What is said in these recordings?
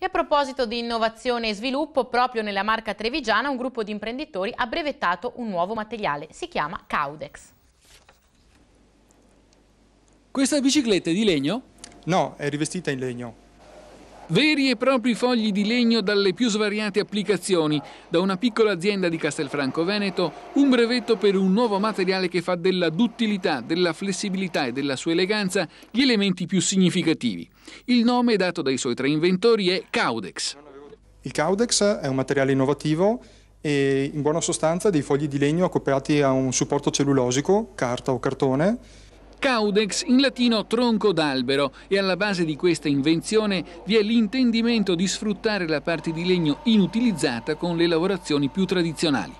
E a proposito di innovazione e sviluppo, proprio nella marca trevigiana un gruppo di imprenditori ha brevettato un nuovo materiale, si chiama Caudex. Questa bicicletta è di legno? No, è rivestita in legno. Veri e propri fogli di legno dalle più svariate applicazioni, da una piccola azienda di Castelfranco Veneto, un brevetto per un nuovo materiale che fa della duttilità, della flessibilità e della sua eleganza gli elementi più significativi. Il nome dato dai suoi tre inventori è Caudex. Il Caudex è un materiale innovativo e in buona sostanza dei fogli di legno accoppiati a un supporto cellulosico, carta o cartone, Caudex in latino tronco d'albero e alla base di questa invenzione vi è l'intendimento di sfruttare la parte di legno inutilizzata con le lavorazioni più tradizionali.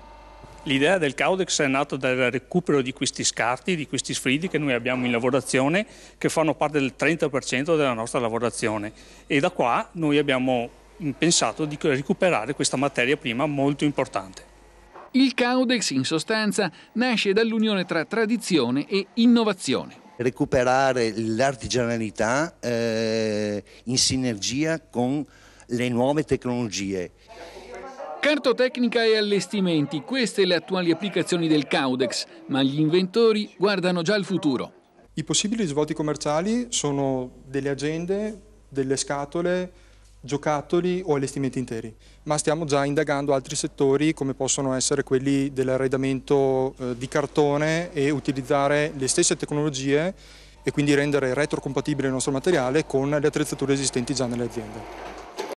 L'idea del Caudex è nata dal recupero di questi scarti, di questi sfridi che noi abbiamo in lavorazione, che fanno parte del 30% della nostra lavorazione. E da qua noi abbiamo pensato di recuperare questa materia prima molto importante. Il Caudex in sostanza nasce dall'unione tra tradizione e innovazione recuperare l'artigianalità eh, in sinergia con le nuove tecnologie. Cartotecnica e allestimenti, queste le attuali applicazioni del Caudex, ma gli inventori guardano già al futuro. I possibili svolti commerciali sono delle agende, delle scatole, giocattoli o allestimenti interi, ma stiamo già indagando altri settori come possono essere quelli dell'arredamento eh, di cartone e utilizzare le stesse tecnologie e quindi rendere retrocompatibile il nostro materiale con le attrezzature esistenti già nelle aziende.